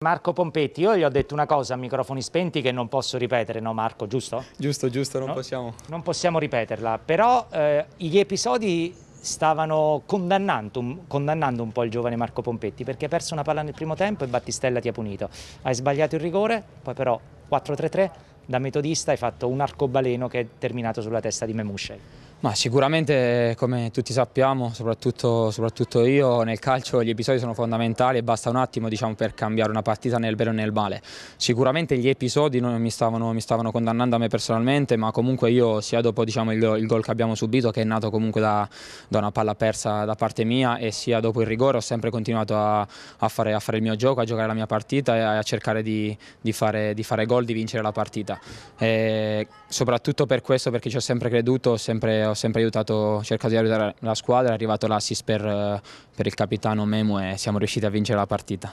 Marco Pompetti, io gli ho detto una cosa a microfoni spenti che non posso ripetere, no Marco, giusto? Giusto, giusto, non no? possiamo. Non possiamo ripeterla, però eh, gli episodi stavano condannando, condannando, un po' il giovane Marco Pompetti perché ha perso una palla nel primo tempo e Battistella ti ha punito. Hai sbagliato il rigore, poi però 4-3-3, da metodista hai fatto un arcobaleno che è terminato sulla testa di Memuscei. Ma sicuramente, come tutti sappiamo, soprattutto, soprattutto, io, nel calcio gli episodi sono fondamentali e basta un attimo diciamo, per cambiare una partita nel bene o nel male. Sicuramente gli episodi mi stavano, mi, stavano, condannando a me personalmente, ma comunque io, sia dopo diciamo, il, il gol che abbiamo subito, che è nato comunque da, da, una palla persa da parte mia, e sia dopo il rigore, ho sempre continuato a, a, fare, a fare, il mio gioco, a giocare la mia partita e a cercare di, di fare, di fare gol, di vincere la partita. E eh, soprattutto per questo perché ci ho sempre creduto, ho sempre, ho sempre aiutato, ho cercato di aiutare la squadra, è arrivato l'assist per, eh, per, il capitano Memo e siamo riusciti a vincere la partita.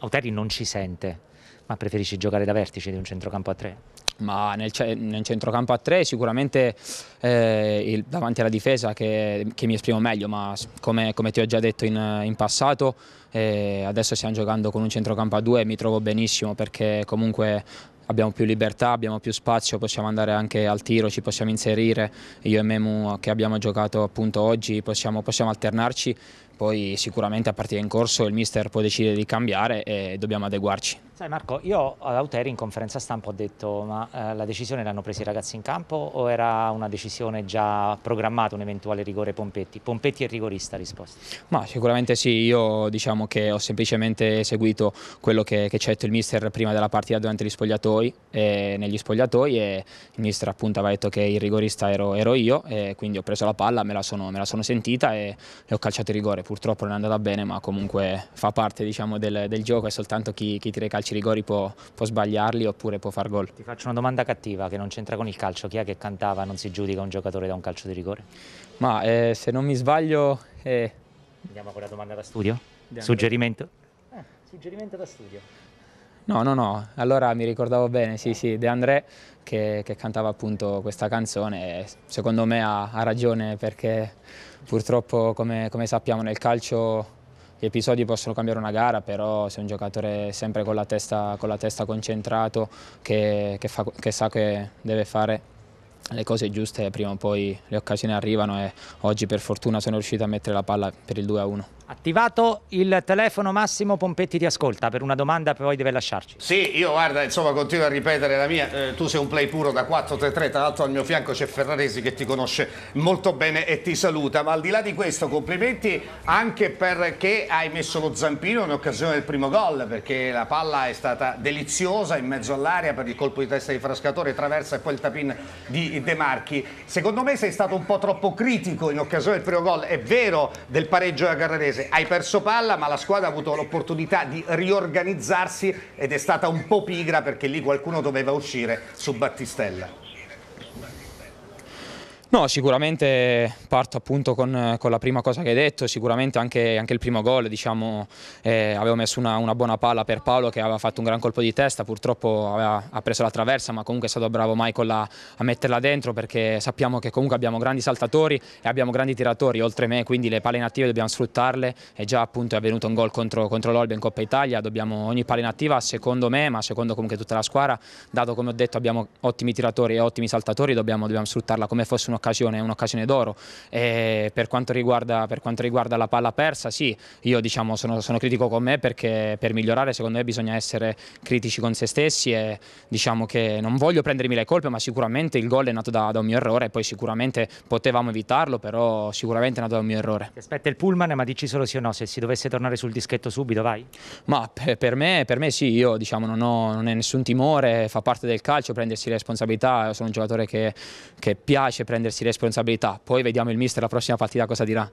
Auteri non ci sente, ma preferisci giocare da vertice di un centrocampo a tre? Ma nel, nel centrocampo a tre sicuramente eh, il, davanti alla difesa che, che, mi esprimo meglio, ma come, come ti ho già detto in, in passato, eh, adesso stiamo giocando con un centrocampo a due e mi trovo benissimo perché comunque abbiamo più libertà, abbiamo più spazio, possiamo andare anche al tiro, ci possiamo inserire, io e Memu che abbiamo giocato appunto oggi possiamo, possiamo alternarci, poi sicuramente a partire in corso il mister può decidere di cambiare e dobbiamo adeguarci. Sai Marco, io ad Auteri in conferenza stampa ho detto ma eh, la decisione l'hanno presa i ragazzi in campo o era una decisione già programmata, un eventuale rigore Pompetti? Pompetti è rigorista risposta. Ma sicuramente sì, io diciamo che ho semplicemente seguito quello che, che ci ha detto il mister prima della partita durante gli spogliatoi, eh, negli spogliatoi e il mister appunto aveva detto che il rigorista ero, ero io e quindi ho preso la palla, me la sono, me la sono sentita e, e ho calciato il rigore, purtroppo non è andata bene ma comunque fa parte diciamo, del, del, gioco, è soltanto chi, chi tira i calci calci rigori può, può sbagliarli oppure può far gol. Ti faccio una domanda cattiva che non c'entra con il calcio, chi è che cantava non si giudica un giocatore da un calcio di rigore? Ma eh, se non mi sbaglio... Eh... Andiamo con la domanda da studio? Andiamo. Suggerimento? Eh, suggerimento da studio. No, no, no, allora mi ricordavo bene, sì, sì, De André che, che cantava appunto questa canzone e secondo me ha, ha ragione perché purtroppo come, come sappiamo nel calcio gli episodi possono cambiare una gara, però se un giocatore sempre con la testa, con la testa concentrato, che, che, fa, che sa che deve fare, le cose giuste prima o poi le occasioni arrivano e oggi per fortuna sono riuscito a mettere la palla per il 2-1. Attivato il telefono Massimo Pompetti ti ascolta per una domanda poi deve lasciarci. Sì, io guarda, insomma continuo a ripetere la mia, eh, tu sei un play puro da 4-3-3, tra l'altro al mio fianco c'è Ferraresi che ti conosce molto bene e ti saluta, ma al di là di questo complimenti anche perché hai messo lo zampino in occasione del primo gol, perché la palla è stata deliziosa in mezzo all'aria per il colpo di testa di Frascatore, traversa e poi il tapin di De Marchi. Secondo me sei stato un po' troppo critico in occasione del primo gol, è vero, del pareggio della Carrarese. Hai perso palla, ma la squadra ha avuto l'opportunità di riorganizzarsi ed è stata un po' pigra perché lì qualcuno doveva uscire su Battistella. No, sicuramente parto appunto con, con, la prima cosa che hai detto, sicuramente anche, anche il primo gol, diciamo, eh, avevo messo una, una, buona palla per Paolo che aveva fatto un gran colpo di testa, purtroppo aveva, ha preso la traversa ma comunque è stato bravo Michael a, a, metterla dentro perché sappiamo che comunque abbiamo grandi saltatori e abbiamo grandi tiratori oltre me, quindi le palle inattive dobbiamo sfruttarle e già appunto è avvenuto un gol contro, contro l'Olbe in Coppa Italia, dobbiamo ogni palla inattiva secondo me ma secondo comunque tutta la squadra, dato come ho detto abbiamo ottimi tiratori e ottimi saltatori, dobbiamo, dobbiamo sfruttarla come fosse una un'occasione, un d'oro. Per, per, quanto riguarda la palla persa, sì, io diciamo, sono, sono, critico con me perché per migliorare secondo me bisogna essere critici con se stessi e diciamo che non voglio prendermi le colpe, ma sicuramente il gol è nato da, da un mio errore, e poi sicuramente potevamo evitarlo, però sicuramente è nato da un mio errore. Ti aspetta il pullman, ma dici solo sì o no, se si dovesse tornare sul dischetto subito, vai? Ma per me, per me sì, io diciamo, non, ho, non è nessun timore, fa parte del calcio prendersi le responsabilità, sono un giocatore che, che piace prendersi prendersi responsabilità. Poi vediamo il mister la prossima partita cosa dirà.